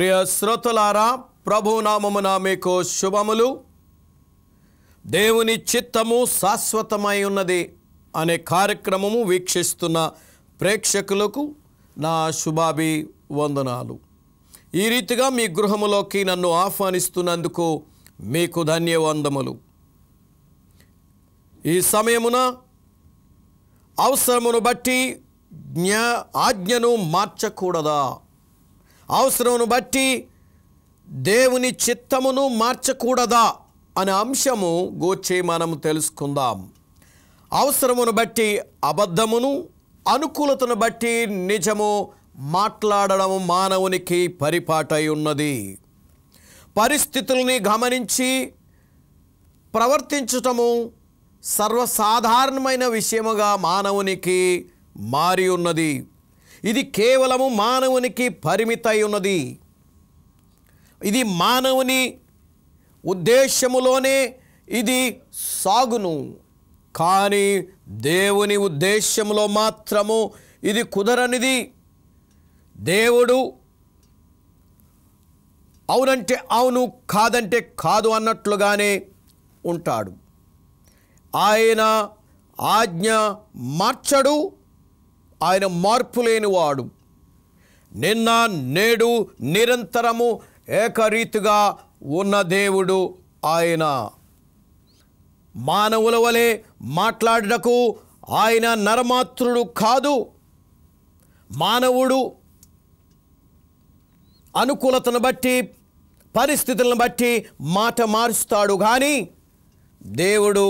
ప్రియ శ్రోతలారా ప్రభునామమున మీకు శుభములు దేవుని చిత్తము శాశ్వతమై ఉన్నది అనే కార్యక్రమము వీక్షిస్తున్న ప్రేక్షకులకు నా శుభాభి వందనాలు ఈ రీతిగా మీ గృహములోకి నన్ను ఆహ్వానిస్తున్నందుకు మీకు ధన్యవందములు ఈ సమయమున అవసరమును బట్టి జ్ఞా ఆజ్ఞను మార్చకూడదా అవసరమును బట్టి దేవుని చిత్తమును మార్చకూడదా అనే అంశము గూర్చి మనము తెలుసుకుందాం అవసరమును బట్టి అబద్ధమును అనుకూలతను బట్టి నిజము మాట్లాడడం మానవునికి పరిపాటై ఉన్నది పరిస్థితుల్ని గమనించి ప్రవర్తించటము సర్వసాధారణమైన విషయముగా మానవునికి మారి ఉన్నది ఇది కేవలము మానవునికి పరిమితై ఉన్నది ఇది మానవుని ఉద్దేశములోనే ఇది సాగును కానీ దేవుని ఉద్దేశ్యములో మాత్రము ఇది కుదరనిది దేవుడు అవునంటే అవును కాదంటే కాదు అన్నట్లుగానే ఉంటాడు ఆయన ఆజ్ఞ మార్చడు ఆయన మార్పు లేనివాడు నిన్న నేడు నిరంతరము ఏకరీతిగా ఉన్న దేవుడు ఆయన మానవుల వలె మాట్లాడటకు ఆయన నరమాత్రుడు కాదు మానవుడు అనుకూలతను బట్టి పరిస్థితులను బట్టి మాట మారుస్తాడు కానీ దేవుడు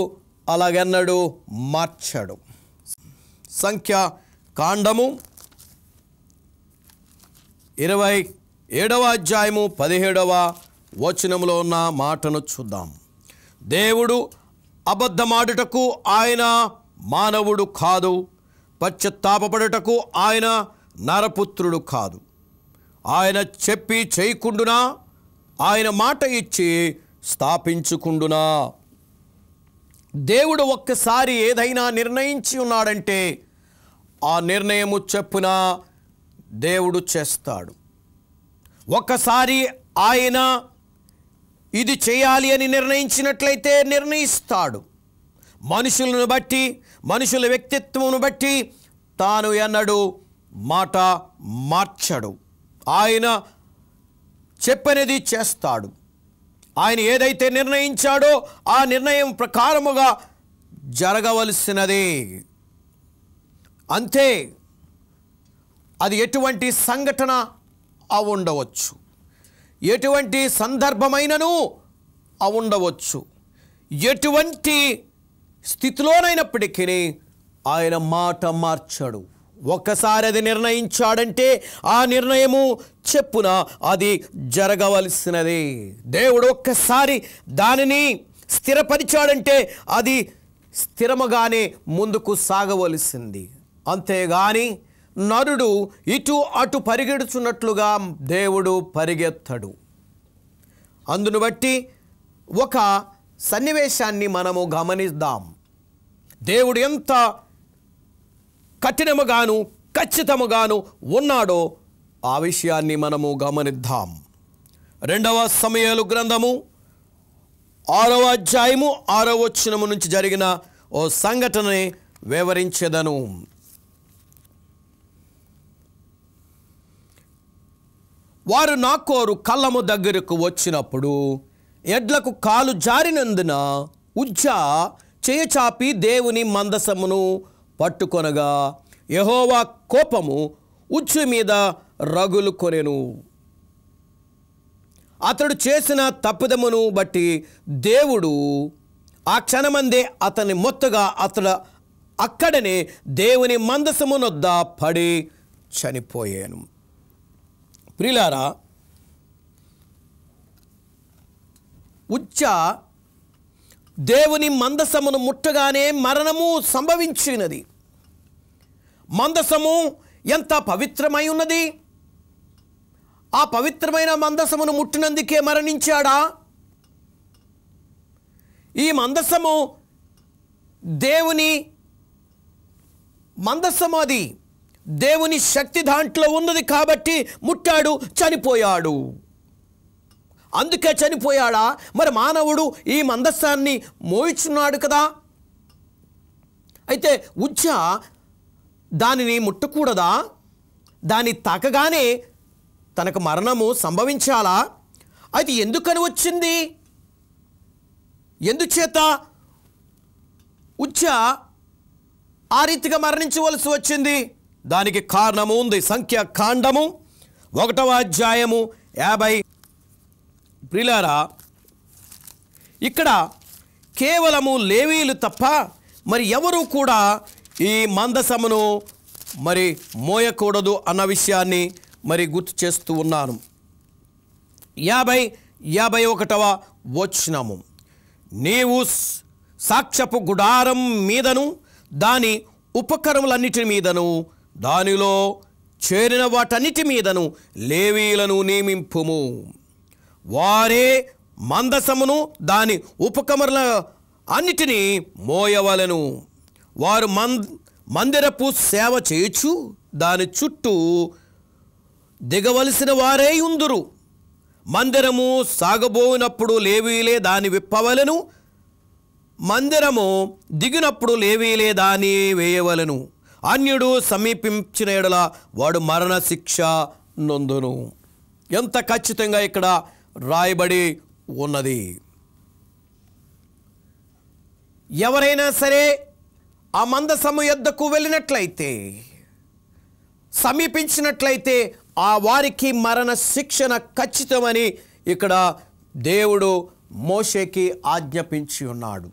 అలాగన్నడు మార్చాడు సంఖ్య కాండము ఇరవై ఏడవ అధ్యాయము పదిహేడవ వచనంలో ఉన్న మాటను చూద్దాం దేవుడు అబద్ధమాడుటకు ఆయన మానవుడు కాదు పశ్చత్తాపడుటకు ఆయన నరపుత్రుడు కాదు ఆయన చెప్పి చేయకుండునా ఆయన మాట ఇచ్చి స్థాపించుకుండునా దేవుడు ఒక్కసారి ఏదైనా నిర్ణయించి ఉన్నాడంటే ఆ నిర్ణయము చెప్పున దేవుడు చేస్తాడు ఒకసారి ఆయన ఇది చేయాలి అని నిర్ణయించినట్లయితే నిర్ణయిస్తాడు మనుషులను బట్టి మనుషుల వ్యక్తిత్వమును బట్టి తాను ఎన్నడు మాట మార్చడు ఆయన చెప్పనిది చేస్తాడు ఆయన ఏదైతే నిర్ణయించాడో ఆ నిర్ణయం ప్రకారముగా జరగవలసినదే అంతే అది ఎటువంటి సంఘటన అవుండవచ్చు ఎటువంటి సందర్భమైనను అవుండవచ్చు ఎటువంటి స్థితిలోనైనప్పటికీ ఆయన మాట మార్చాడు ఒక్కసారి అది నిర్ణయించాడంటే ఆ నిర్ణయము చెప్పున అది జరగవలసినది దేవుడు ఒక్కసారి దానిని స్థిరపరిచాడంటే అది స్థిరముగానే ముందుకు సాగవలసింది అంతేగాని నరుడు ఇటు అటు పరిగెడుచున్నట్లుగా దేవుడు పరిగెత్తడు అందును బట్టి ఒక సన్నివేశాన్ని మనము గమనిద్దాం దేవుడు ఎంత కఠినముగాను ఖచ్చితముగాను ఉన్నాడో ఆ విషయాన్ని మనము గమనిద్దాం రెండవ సమయాలు గ్రంథము ఆరవ అధ్యాయము ఆరవ వచ్చినము నుంచి జరిగిన ఓ సంఘటనని వివరించెదను వారు నా కోరు కళ్ళము దగ్గరకు వచ్చినప్పుడు ఎడ్లకు కాలు జారినందున ఉజ్జా చేయచాపి దేవుని మందసమును పట్టుకొనగా యహోవా కోపము ఉచ్చు మీద రగులు కొనెను అతడు చేసిన తప్పిదమును బట్టి దేవుడు ఆ క్షణమందే అతని మొత్తగా అతడు అక్కడనే దేవుని మందసమునొద్ద పడి చనిపోయాను ప్రిలారా ఉచ్చ దేవుని మందసమును ముట్టగానే మరణము సంభవించినది మందసము ఎంత పవిత్రమై ఉన్నది ఆ పవిత్రమైన మందసమును ముట్టినందుకే మరణించాడా ఈ మందసము దేవుని మందసము అది దేవుని శక్తి దాంట్లో ఉన్నది కాబట్టి ముట్టాడు చనిపోయాడు అందుకే చనిపోయాడా మరి మానవుడు ఈ మందస్థాన్ని మోయిచున్నాడు కదా అయితే ఉచ్చ దానిని ముట్టకూడదా దాన్ని తాకగానే తనకు మరణము సంభవించాలా అది ఎందుకని వచ్చింది ఎందుచేత ఉచ్చ ఆ రీతిగా మరణించవలసి వచ్చింది దానికి కారణము ఉంది సంఖ్యాకాండము ఒకటవ అధ్యాయము యాభై ప్రిలారా ఇక్కడ కేవలము లేవీలు తప్ప మరి ఎవరు కూడా ఈ మందసమును మరి మోయకూడదు అన్న విషయాన్ని మరి గుర్తు చేస్తూ ఉన్నాను యాభై యాభై ఒకటవ వచ్చినము నీవు సాక్ష్యపు గుడారం మీదను దాని ఉపకరములన్నిటి మీదను దానిలో చేరిన వాటన్నిటి మీదను లేవీలను నియమింపుము వారే మందసమును దాని ఉపకమరల అన్నిటినీ మోయవలను వారు మంద్ మందిరపు సేవ చేయచ్చు దాని చుట్టూ దిగవలసిన వారే ఉందురు మందిరము సాగబోయినప్పుడు లేవీలే దాని విప్పవలను మందిరము దిగినప్పుడు లేవీలే దాని వేయవలను అన్యుడు సమీపించిన ఎడల వాడు మరణశిక్ష నొందును ఎంత ఖచ్చితంగా ఇక్కడ రాయబడి ఉన్నది ఎవరైనా సరే ఆ మందసము ఎద్దకు వెళ్ళినట్లయితే సమీపించినట్లయితే ఆ వారికి మరణ శిక్షణ ఖచ్చితమని ఇక్కడ దేవుడు మోషేకి ఆజ్ఞాపించి ఉన్నాడు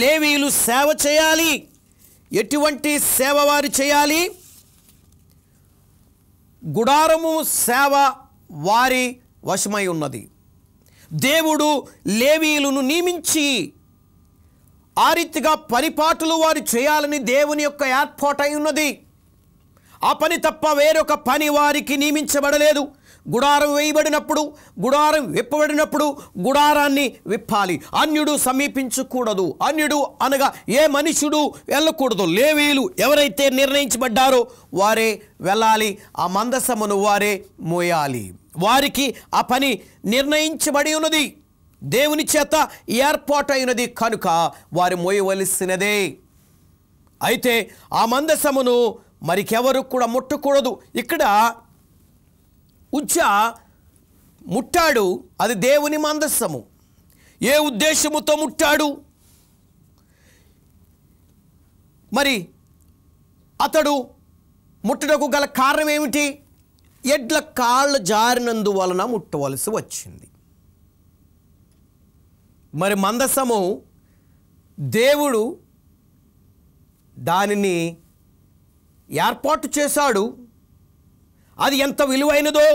లేవీలు సేవ చేయాలి ఎటువంటి సేవ వారు చేయాలి గుడారము సేవ వారి వశమై ఉన్నది దేవుడు లేవీలను నియమించి ఆ రీతిగా పరిపాటులు వారు చేయాలని దేవుని యొక్క ఏర్పాటై ఉన్నది ఆ పని తప్ప వేరొక పని వారికి నియమించబడలేదు గుడారం వేయబడినప్పుడు గుడారం విప్పబడినప్పుడు గుడారాన్ని విప్పాలి అన్యుడు సమీపించకూడదు అన్యుడు అనగా ఏ మనుషుడు వెళ్ళకూడదు లేవీలు ఎవరైతే నిర్ణయించబడ్డారో వారే వెళ్ళాలి ఆ మందసమును వారే మోయాలి వారికి ఆ పని నిర్ణయించబడి ఉన్నది దేవుని చేత ఏర్పాటైనది కనుక వారు మోయవలసినదే అయితే ఆ మందసమును మరికెవరు కూడా ముట్టకూడదు ఇక్కడ ఉజ్జ ముట్టాడు అది దేవుని మందస్సము ఏ ఉద్దేశముతో ముట్టాడు మరి అతడు ముట్టడకు గల కారణం ఏమిటి ఎడ్ల కాళ్ళు జారినందు వలన ముట్టవలసి వచ్చింది మరి మందసము దేవుడు దానిని ఏర్పాటు చేశాడు అది ఎంత విలువైనదో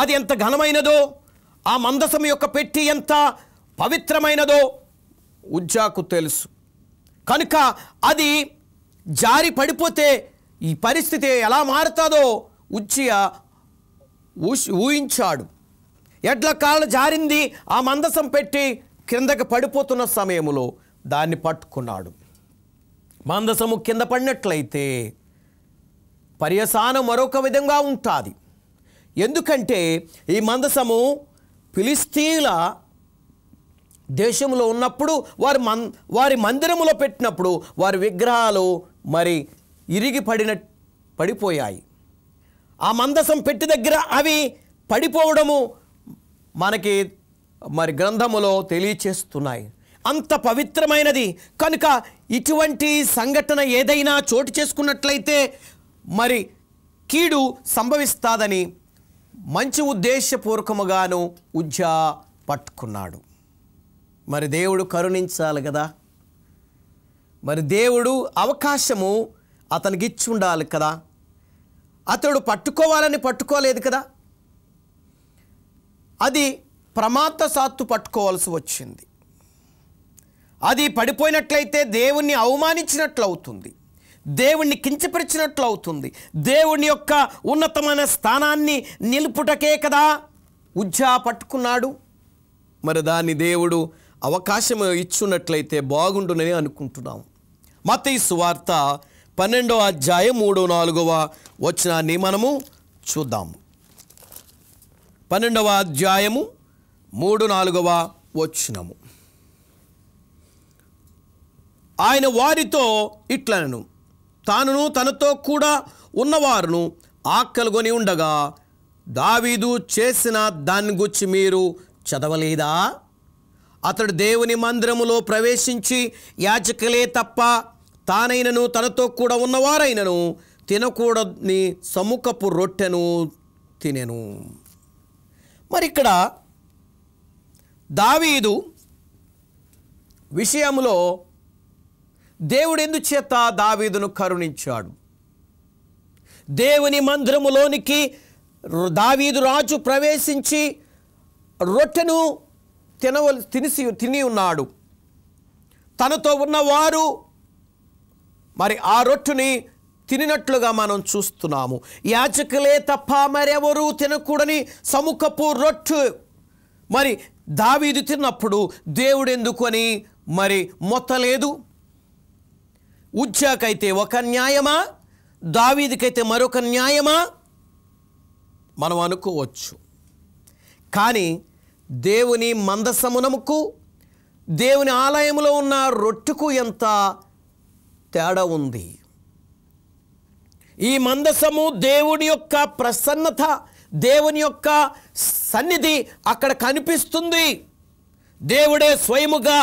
అది ఎంత ఘనమైనదో ఆ మందసం యొక్క పెట్టి ఎంత పవిత్రమైనదో ఉజ్జాకు తెలుసు కనుక అది జారి పడిపోతే ఈ పరిస్థితి ఎలా మారుతుందో ఉజ్జియా ఊహించాడు ఎడ్ల కాళ్ళు జారింది ఆ మందసం పెట్టి కిందకి పడిపోతున్న సమయంలో దాన్ని పట్టుకున్నాడు మందసము కింద పడినట్లయితే పర్యసానం మరొక విధంగా ఉంటుంది ఎందుకంటే ఈ మందసము ఫిలిస్తీన్ల దేశంలో ఉన్నప్పుడు వారి మన్ వారి మందిరములో పెట్టినప్పుడు వారి విగ్రహాలు మరి ఇరిగి పడిన పడిపోయాయి ఆ మందసం పెట్టి దగ్గర అవి పడిపోవడము మనకి మరి గ్రంథములో తెలియచేస్తున్నాయి అంత పవిత్రమైనది కనుక ఇటువంటి సంఘటన ఏదైనా చోటు చేసుకున్నట్లయితే మరి కీడు సంభవిస్తాదని మంచి ఉద్దేశపూర్వకముగాను ఉజ్జా పట్టుకున్నాడు మరి దేవుడు కరుణించాలి కదా మరి దేవుడు అవకాశము అతనికి ఇచ్చి ఉండాలి కదా అతడు పట్టుకోవాలని పట్టుకోలేదు కదా అది ప్రమాత సాత్తు పట్టుకోవాల్సి వచ్చింది అది పడిపోయినట్లయితే దేవుణ్ణి అవమానించినట్లు అవుతుంది దేవుణ్ణి కించపరిచినట్లు అవుతుంది దేవుని యొక్క ఉన్నతమైన స్థానాన్ని నిలుపుటకే కదా ఉజ్జా పట్టుకున్నాడు మరి దాన్ని దేవుడు అవకాశం ఇచ్చున్నట్లయితే బాగుండునని అనుకుంటున్నాము మత వార్త పన్నెండో అధ్యాయం మూడో నాలుగవ వచనాన్ని మనము చూద్దాము పన్నెండవ అధ్యాయము మూడు నాలుగవ వచనము ఆయన వారితో ఇట్లనను తానును తనతో కూడా ఉన్నవారును ఆకలిగొని ఉండగా దావీదు చేసిన దాని గుచ్చి మీరు చదవలేదా అతడు దేవుని మందిరములో ప్రవేశించి యాచకలే తప్ప తానైనను తనతో కూడా ఉన్నవారైనను తినకూడని సముఖపు రొట్టెను తినెను మరి ఇక్కడ దావీదు విషయంలో దేవుడు చేత దావీదును కరుణించాడు దేవుని మందిరములోనికి దావీదు రాజు ప్రవేశించి రొట్టెను తినవ తినిసి తిని ఉన్నాడు తనతో ఉన్నవారు మరి ఆ రొట్టుని తినినట్లుగా మనం చూస్తున్నాము యాచకులే తప్ప మరెవరూ తినకూడని సముఖపు రొట్టు మరి దావీదు తిన్నప్పుడు దేవుడెందుకొని మరి మొత్తలేదు ఉజ్జాకైతే ఒక న్యాయమా దావీదికైతే మరొక న్యాయమా మనం అనుకోవచ్చు కానీ దేవుని మందసమునముకు దేవుని ఆలయంలో ఉన్న రొట్టెకు ఎంత తేడా ఉంది ఈ మందసము దేవుని యొక్క ప్రసన్నత దేవుని యొక్క సన్నిధి అక్కడ కనిపిస్తుంది దేవుడే స్వయముగా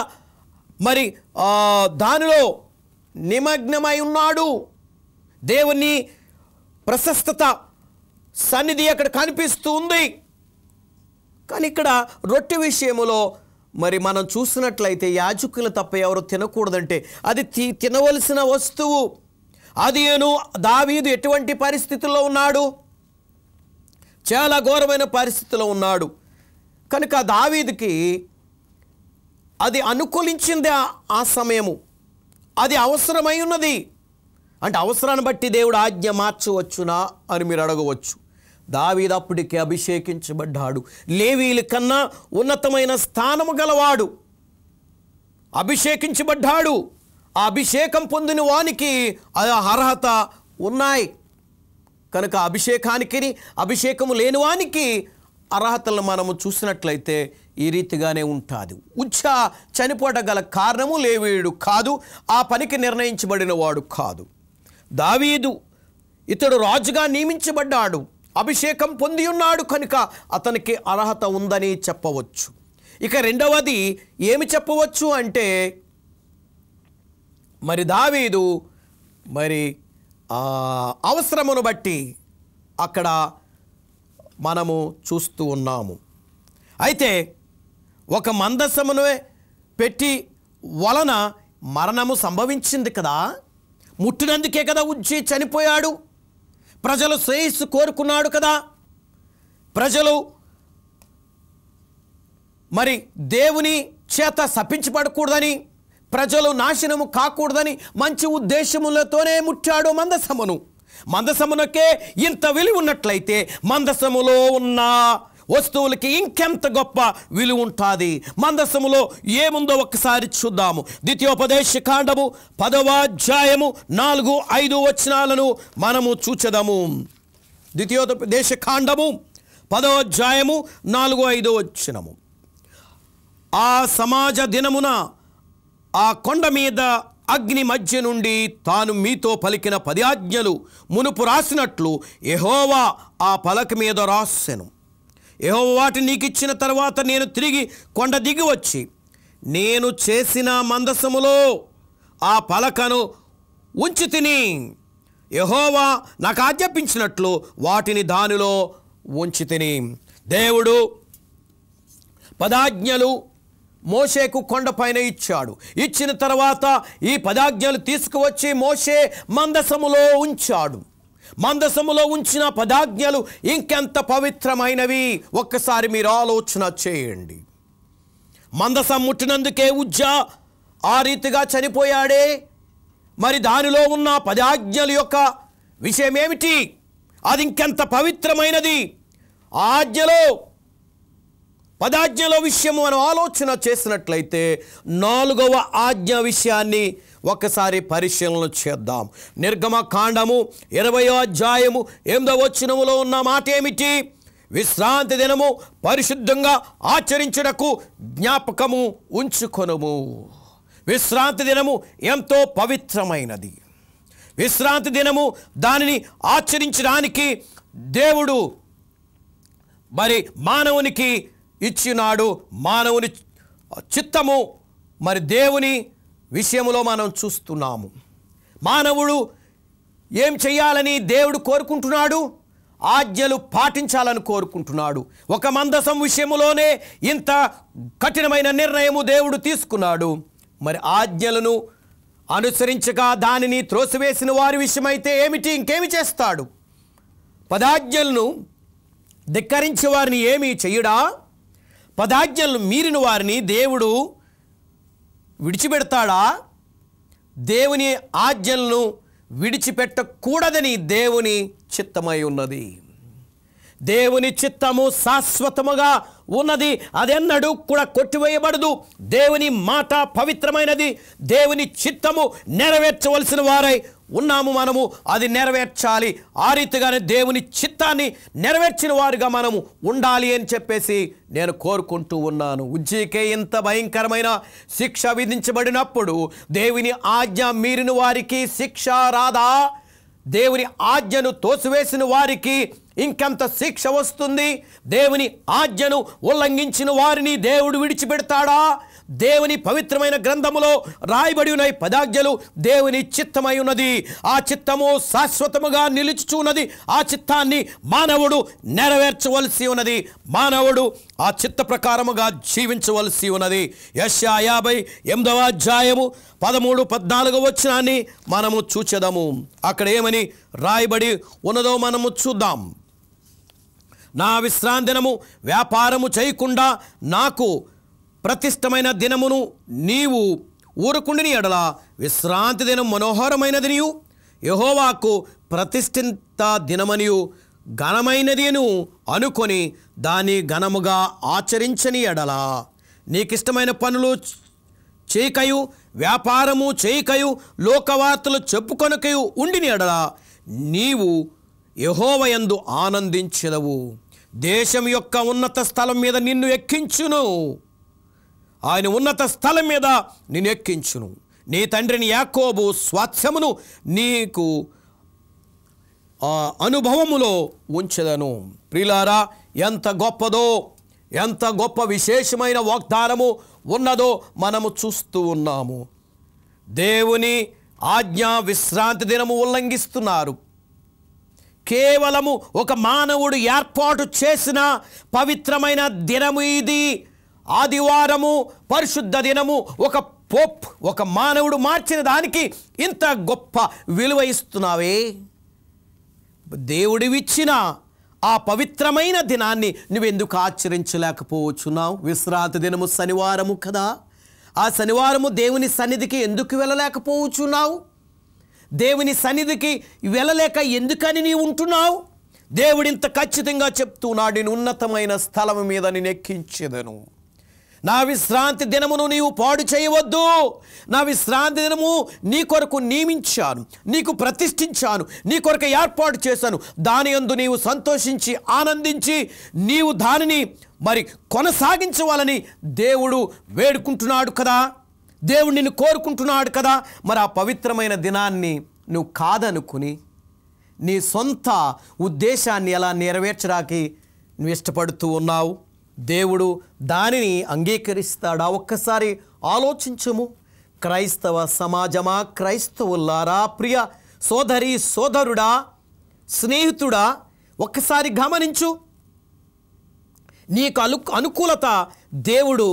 మరి దానిలో నిమగ్నమై ఉన్నాడు దేవుని ప్రశస్తత సన్నిధి అక్కడ కనిపిస్తూ ఉంది కానీ ఇక్కడ రొట్టె విషయంలో మరి మనం చూసినట్లయితే యాజకులు తప్ప ఎవరు తినకూడదంటే అది తినవలసిన వస్తువు అది ఏను దావీదు ఎటువంటి పరిస్థితుల్లో ఉన్నాడు చాలా ఘోరమైన పరిస్థితిలో ఉన్నాడు కనుక దావీదికి అది అనుకూలించింది ఆ సమయము అది అవసరమై ఉన్నది అంటే అవసరాన్ని బట్టి దేవుడు ఆజ్ఞ మార్చవచ్చునా అని మీరు అడగవచ్చు దావీదప్పటికి అభిషేకించబడ్డాడు లేవీల కన్నా ఉన్నతమైన స్థానము గలవాడు అభిషేకించబడ్డాడు ఆ అభిషేకం పొందిన వానికి ఆ అర్హత ఉన్నాయి కనుక అభిషేకానికి అభిషేకము లేని వానికి అర్హతలను మనము చూసినట్లయితే ఈ రీతిగానే ఉంటుంది ఉచ్చ చనిపోట గల కారణము లేవేడు కాదు ఆ పనికి నిర్ణయించబడిన వాడు కాదు దావీదు ఇతడు రాజుగా నియమించబడ్డాడు అభిషేకం పొంది ఉన్నాడు కనుక అతనికి అర్హత ఉందని చెప్పవచ్చు ఇక రెండవది ఏమి చెప్పవచ్చు అంటే మరి దావీదు మరి అవసరమును బట్టి అక్కడ మనము చూస్తూ ఉన్నాము అయితే ఒక మందసమును పెట్టి వలన మరణము సంభవించింది కదా ముట్టినందుకే కదా ఉజ్జి చనిపోయాడు ప్రజలు శ్రేయస్సు కోరుకున్నాడు కదా ప్రజలు మరి దేవుని చేత శపించబడకూడదని ప్రజలు నాశనము కాకూడదని మంచి ఉద్దేశములతోనే ముట్టాడు మందసమును మందసమునకే ఇంత విలువ ఉన్నట్లయితే మందసములో ఉన్న వస్తువులకి ఇంకెంత గొప్ప విలువ ఉంటుంది మందసములో ఏముందో ఒక్కసారి చూద్దాము ద్వితీయోపదేశ కాండము పదవాధ్యాయము నాలుగు ఐదు వచనాలను మనము చూచదము ద్వితీయోపదేశ కాండము పదవాధ్యాయము నాలుగు ఐదు వచ్చినము ఆ సమాజ దినమున ఆ కొండ మీద అగ్ని మధ్య నుండి తాను మీతో పలికిన పది ఆజ్ఞలు మునుపు రాసినట్లు ఎహోవా ఆ పలక మీద రాసెను ఎహో వాటి నీకు ఇచ్చిన తర్వాత నేను తిరిగి కొండ దిగి వచ్చి నేను చేసిన మందసములో ఆ పలకను ఉంచి తిని యహోవా నాకు ఆజ్ఞాపించినట్లు వాటిని దానిలో ఉంచి తిని దేవుడు పదాజ్ఞలు మోషేకు కొండపైన ఇచ్చాడు ఇచ్చిన తర్వాత ఈ పదాజ్ఞలు తీసుకువచ్చి మోషే మందసములో ఉంచాడు మందసములో ఉంచిన పదాజ్ఞలు ఇంకెంత పవిత్రమైనవి ఒక్కసారి మీరు ఆలోచన చేయండి మందసం ముట్టినందుకే ఉజ్జా ఆ రీతిగా చనిపోయాడే మరి దానిలో ఉన్న పదాజ్ఞల యొక్క విషయం ఏమిటి అది ఇంకెంత పవిత్రమైనది ఆజ్ఞలో పదాజ్ఞల విషయము మనం ఆలోచన చేసినట్లయితే నాలుగవ ఆజ్ఞ విషయాన్ని ఒకసారి పరిశీలన చేద్దాం నిర్గమ కాండము ఇరవయో అధ్యాయము ఎనిమిదవ వచ్చినములో ఉన్న మాట ఏమిటి విశ్రాంతి దినము పరిశుద్ధంగా ఆచరించుటకు జ్ఞాపకము ఉంచుకొనుము విశ్రాంతి దినము ఎంతో పవిత్రమైనది విశ్రాంతి దినము దానిని ఆచరించడానికి దేవుడు మరి మానవునికి ఇచ్చినాడు మానవుని చిత్తము మరి దేవుని విషయంలో మనం చూస్తున్నాము మానవుడు ఏం చేయాలని దేవుడు కోరుకుంటున్నాడు ఆజ్ఞలు పాటించాలని కోరుకుంటున్నాడు ఒక మందసం విషయంలోనే ఇంత కఠినమైన నిర్ణయము దేవుడు తీసుకున్నాడు మరి ఆజ్ఞలను అనుసరించగా దానిని త్రోసివేసిన వారి విషయమైతే ఏమిటి ఇంకేమి చేస్తాడు పదాజ్ఞలను ధిక్కరించే వారిని ఏమీ చెయ్యడా పదాజ్ఞలు మీరిన వారిని దేవుడు విడిచిపెడతాడా దేవుని ఆజ్ఞలను విడిచిపెట్టకూడదని దేవుని చిత్తమై ఉన్నది దేవుని చిత్తము శాశ్వతముగా ఉన్నది అదెన్నడూ కూడా కొట్టివేయబడదు దేవుని మాట పవిత్రమైనది దేవుని చిత్తము నెరవేర్చవలసిన వారై ఉన్నాము మనము అది నెరవేర్చాలి ఆ రీతిగానే దేవుని చిత్తాన్ని నెరవేర్చిన వారుగా మనము ఉండాలి అని చెప్పేసి నేను కోరుకుంటూ ఉన్నాను ఉజ్జీకే ఇంత భయంకరమైన శిక్ష విధించబడినప్పుడు దేవుని ఆజ్ఞ మీరిన వారికి శిక్ష రాదా దేవుని ఆజ్ఞను తోసివేసిన వారికి ఇంకెంత శిక్ష వస్తుంది దేవుని ఆజ్ఞను ఉల్లంఘించిన వారిని దేవుడు విడిచిపెడతాడా దేవుని పవిత్రమైన గ్రంథములో రాయబడి ఉన్న పదాజ్ఞలు దేవుని చిత్తమై ఉన్నది ఆ చిత్తము శాశ్వతముగా నిలుచుచున్నది ఆ చిత్తాన్ని మానవుడు నెరవేర్చవలసి ఉన్నది మానవుడు ఆ చిత్త ప్రకారముగా జీవించవలసి ఉన్నది యశా యాభై ఎనిమిదవ అధ్యాయము పదమూడు పద్నాలుగు వచ్చినాన్ని మనము చూచదము అక్కడ ఏమని రాయబడి ఉన్నదో మనము చూద్దాం నా విశ్రాంతినము వ్యాపారము చేయకుండా నాకు ప్రతిష్టమైన దినమును నీవు ఊరుకుండిని ఎడల విశ్రాంతి దినం మనోహరమైనదినియు యహోవాకు ప్రతిష్ఠిత దినమనియు ఘనమైనదిను అనుకొని దాని ఘనముగా ఆచరించని ఎడల నీకిష్టమైన పనులు చేయకయు వ్యాపారము చేయకయు లోకవార్తలు చెప్పుకొనకయు ఉండిని ఎడల నీవు యహోవయందు ఆనందించదవు దేశం యొక్క ఉన్నత స్థలం మీద నిన్ను ఎక్కించును ఆయన ఉన్నత స్థలం మీద ఎక్కించును నీ తండ్రిని యాకోబు స్వాస్థ్యమును నీకు అనుభవములో ఉంచదను ప్రిలారా ఎంత గొప్పదో ఎంత గొప్ప విశేషమైన వాగ్దానము ఉన్నదో మనము చూస్తూ ఉన్నాము దేవుని ఆజ్ఞా విశ్రాంతి దినము ఉల్లంఘిస్తున్నారు కేవలము ఒక మానవుడు ఏర్పాటు చేసిన పవిత్రమైన దినము ఇది ఆదివారము పరిశుద్ధ దినము ఒక పోప్ ఒక మానవుడు మార్చిన దానికి ఇంత గొప్ప విలువ ఇస్తున్నావే దేవుడివిచ్చిన ఆ పవిత్రమైన దినాన్ని నువ్వెందుకు ఆచరించలేకపోవచ్చున్నావు విశ్రాంతి దినము శనివారము కదా ఆ శనివారము దేవుని సన్నిధికి ఎందుకు వెళ్ళలేకపోవచ్చున్నావు దేవుని సన్నిధికి వెళ్ళలేక ఎందుకని నీవు ఉంటున్నావు దేవుడింత ఖచ్చితంగా చెప్తూ నాడిని ఉన్నతమైన స్థలం మీద నేను ఎక్కించేదను నా విశ్రాంతి దినమును నీవు పాడు చేయవద్దు నా విశ్రాంతి దినము నీ కొరకు నియమించాను నీకు ప్రతిష్ఠించాను నీ కొరకు ఏర్పాటు చేశాను దాని యందు నీవు సంతోషించి ఆనందించి నీవు దానిని మరి కొనసాగించవాలని దేవుడు వేడుకుంటున్నాడు కదా దేవుడు నిన్ను కోరుకుంటున్నాడు కదా మరి ఆ పవిత్రమైన దినాన్ని నువ్వు కాదనుకుని నీ సొంత ఉద్దేశాన్ని ఎలా నెరవేర్చడానికి నువ్వు ఇష్టపడుతూ ఉన్నావు దేవుడు దానిని అంగీకరిస్తాడా ఒక్కసారి ఆలోచించము క్రైస్తవ సమాజమా క్రైస్తవులారా ప్రియ సోదరి సోదరుడా స్నేహితుడా ఒక్కసారి గమనించు నీకు అను అనుకూలత దేవుడు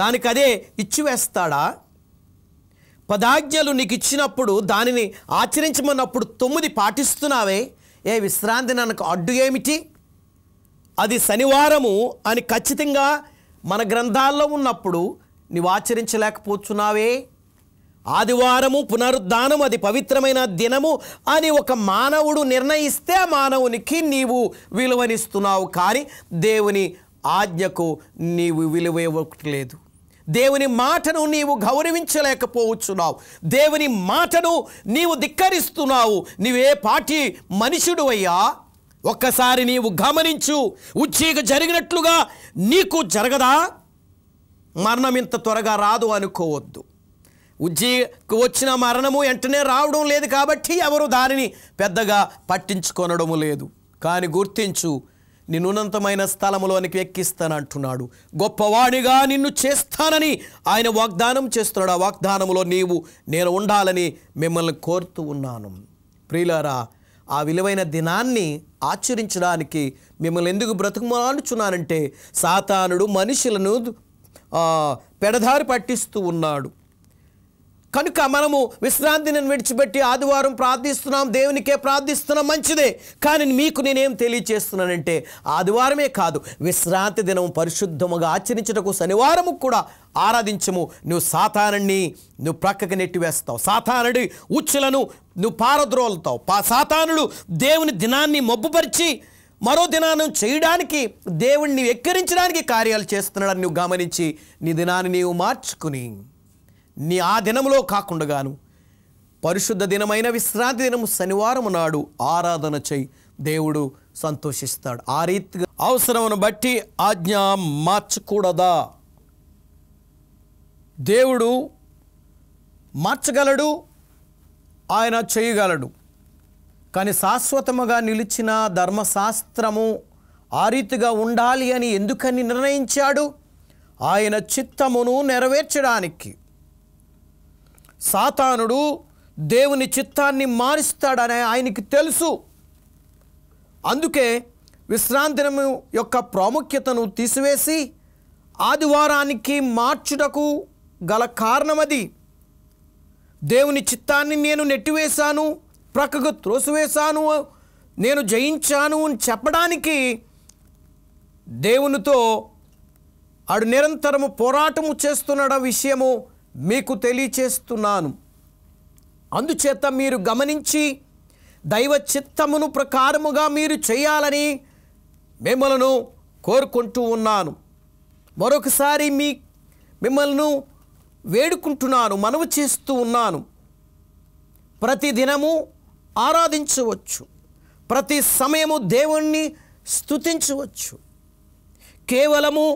దానికి అదే ఇచ్చివేస్తాడా పదాజ్ఞలు నీకు ఇచ్చినప్పుడు దానిని ఆచరించమన్నప్పుడు తొమ్మిది పాటిస్తున్నావే ఏ విశ్రాంతి నాకు అడ్డు ఏమిటి అది శనివారము అని ఖచ్చితంగా మన గ్రంథాల్లో ఉన్నప్పుడు నీవు ఆచరించలేకపోతున్నావే ఆదివారము పునరుద్ధానం అది పవిత్రమైన దినము అని ఒక మానవుడు నిర్ణయిస్తే మానవునికి నీవు విలువనిస్తున్నావు కానీ దేవుని ఆజ్ఞకు నీవు విలువ ఇవ్వట్లేదు దేవుని మాటను నీవు గౌరవించలేకపోవచ్చున్నావు దేవుని మాటను నీవు ధిక్కరిస్తున్నావు నీవే పాటి మనుషుడు అయ్యా ఒక్కసారి నీవు గమనించు ఉచ్చీక జరిగినట్లుగా నీకు జరగదా మరణం ఇంత త్వరగా రాదు అనుకోవద్దు ఉజ్జీకు వచ్చిన మరణము వెంటనే రావడం లేదు కాబట్టి ఎవరు దానిని పెద్దగా పట్టించుకొనడము లేదు కానీ గుర్తించు నిన్నునంతమైన స్థలంలోనికి ఎక్కిస్తానంటున్నాడు గొప్పవాడిగా నిన్ను చేస్తానని ఆయన వాగ్దానం చేస్తున్నాడు ఆ వాగ్దానంలో నీవు నేను ఉండాలని మిమ్మల్ని కోరుతూ ఉన్నాను ప్రియులారా ఆ విలువైన దినాన్ని ఆచరించడానికి మిమ్మల్ని ఎందుకు బ్రతుకుమాలనుచున్నానంటే సాతానుడు మనుషులను పెడదారి పట్టిస్తూ ఉన్నాడు కనుక మనము విశ్రాంతిని విడిచిపెట్టి ఆదివారం ప్రార్థిస్తున్నాం దేవునికే ప్రార్థిస్తున్నాం మంచిదే కానీ మీకు నేనేం తెలియచేస్తున్నానంటే ఆదివారమే కాదు విశ్రాంతి దినం పరిశుద్ధముగా ఆచరించటకు శనివారము కూడా ఆరాధించము నువ్వు సాతానుణ్ణి నువ్వు ప్రక్కకి నెట్టివేస్తావు సాతానుడి ఉచ్చులను నువ్వు పారద్రోలుతావు పా సాతానుడు దేవుని దినాన్ని మబ్బుపరిచి మరో దినాన్ని చేయడానికి దేవుణ్ణి ఎక్కరించడానికి కార్యాలు చేస్తున్నాడని నువ్వు గమనించి నీ దినాన్ని నీవు మార్చుకుని నీ ఆ దినములో కాకుండగాను పరిశుద్ధ దినమైన విశ్రాంతి దినము శనివారం నాడు ఆరాధన చేయి దేవుడు సంతోషిస్తాడు ఆ రీతిగా అవసరమును బట్టి ఆజ్ఞ మార్చకూడదా దేవుడు మార్చగలడు ఆయన చేయగలడు కానీ శాశ్వతముగా నిలిచిన ధర్మశాస్త్రము ఆ రీతిగా ఉండాలి అని ఎందుకని నిర్ణయించాడు ఆయన చిత్తమును నెరవేర్చడానికి సాతానుడు దేవుని చిత్తాన్ని మారుస్తాడనే ఆయనకి తెలుసు అందుకే విశ్రాంతి యొక్క ప్రాముఖ్యతను తీసివేసి ఆదివారానికి మార్చుటకు గల కారణమది దేవుని చిత్తాన్ని నేను నెట్టివేశాను ప్రక్కకు త్రోసివేశాను నేను జయించాను అని చెప్పడానికి దేవునితో ఆడు నిరంతరము పోరాటము చేస్తున్నాడు విషయము మీకు తెలియచేస్తున్నాను అందుచేత మీరు గమనించి దైవ చిత్తమును ప్రకారముగా మీరు చేయాలని మిమ్మలను కోరుకుంటూ ఉన్నాను మరొకసారి మీ మిమ్మల్ని వేడుకుంటున్నాను మనవి చేస్తూ ఉన్నాను ప్రతిదినము ఆరాధించవచ్చు ప్రతి సమయము దేవుణ్ణి స్థుతించవచ్చు కేవలము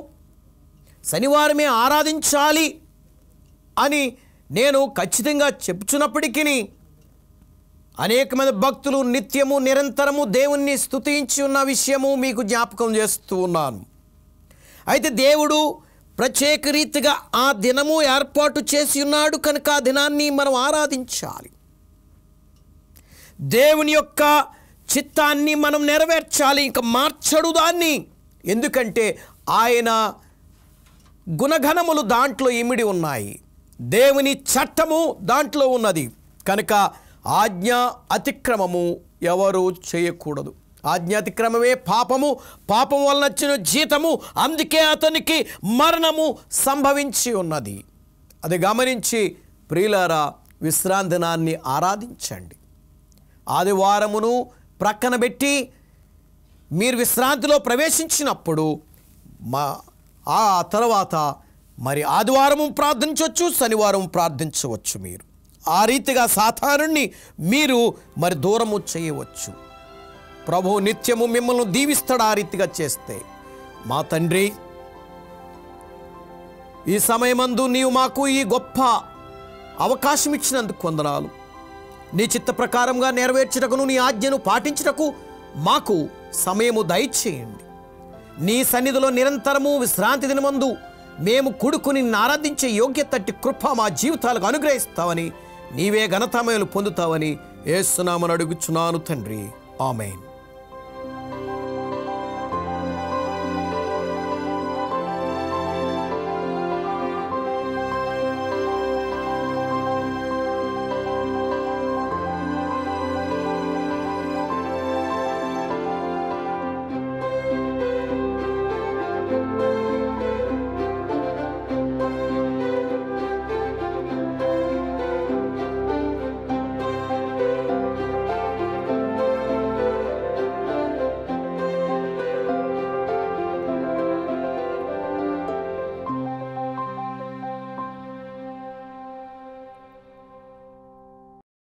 శనివారమే ఆరాధించాలి అని నేను ఖచ్చితంగా చెప్పుచున్నప్పటికీ అనేక మంది భక్తులు నిత్యము నిరంతరము దేవుణ్ణి స్థుతించి ఉన్న విషయము మీకు జ్ఞాపకం చేస్తూ ఉన్నాను అయితే దేవుడు ప్రత్యేక రీతిగా ఆ దినము ఏర్పాటు చేసి ఉన్నాడు కనుక ఆ దినాన్ని మనం ఆరాధించాలి దేవుని యొక్క చిత్తాన్ని మనం నెరవేర్చాలి ఇంకా మార్చడు దాన్ని ఎందుకంటే ఆయన గుణఘనములు దాంట్లో ఇమిడి ఉన్నాయి దేవుని చట్టము దాంట్లో ఉన్నది కనుక ఆజ్ఞ అతిక్రమము ఎవరు చేయకూడదు ఆజ్ఞాతిక్రమమే పాపము పాపం వలన వచ్చిన జీతము అందుకే అతనికి మరణము సంభవించి ఉన్నది అది గమనించి ప్రియులారా విశ్రాంతినాన్ని ఆరాధించండి ఆదివారమును ప్రక్కన పెట్టి మీరు విశ్రాంతిలో ప్రవేశించినప్పుడు మా ఆ తర్వాత మరి ఆదివారం ప్రార్థించవచ్చు శనివారం ప్రార్థించవచ్చు మీరు ఆ రీతిగా సాధారణుణ్ణి మీరు మరి దూరము చేయవచ్చు ప్రభు నిత్యము మిమ్మల్ని దీవిస్తాడు ఆ రీతిగా చేస్తే మా తండ్రి ఈ సమయమందు నీవు మాకు ఈ గొప్ప అవకాశం ఇచ్చినందుకు కొందనాలు నీ చిత్త ప్రకారంగా నెరవేర్చుటకును నీ ఆజ్ఞను పాటించుటకు మాకు సమయము దయచేయండి నీ సన్నిధిలో నిరంతరము విశ్రాంతి దినమందు మేము కొడుకుని ఆరాధించే యోగ్యతట్టి కృప మా జీవితాలకు అనుగ్రహిస్తావని నీవే ఘనతమయలు పొందుతావని ఏసునామను అడుగుచున్నాను తండ్రి ఆమెన్